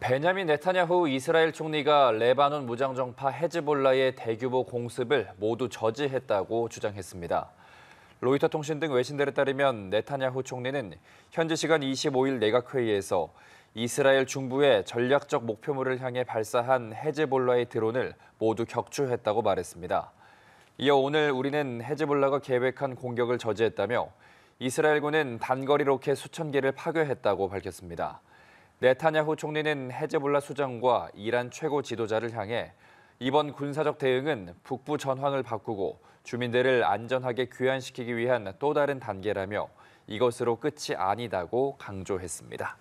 베냐민 네타냐후 이스라엘 총리가 레바논 무장정파 헤즈볼라의 대규모 공습을 모두 저지했다고 주장했습니다. 로이터 통신 등 외신들에 따르면 네타냐후 총리는 현지 시간 25일 내각회의에서 이스라엘 중부의 전략적 목표물을 향해 발사한 헤즈볼라의 드론을 모두 격추했다고 말했습니다. 이어 오늘 우리는 헤즈볼라가 계획한 공격을 저지했다며 이스라엘군은 단거리 로켓 수천 개를 파괴했다고 밝혔습니다. 네타냐후 총리는 헤즈볼라 수장과 이란 최고 지도자를 향해 이번 군사적 대응은 북부 전황을 바꾸고 주민들을 안전하게 귀환시키기 위한 또 다른 단계라며 이것으로 끝이 아니다고 강조했습니다.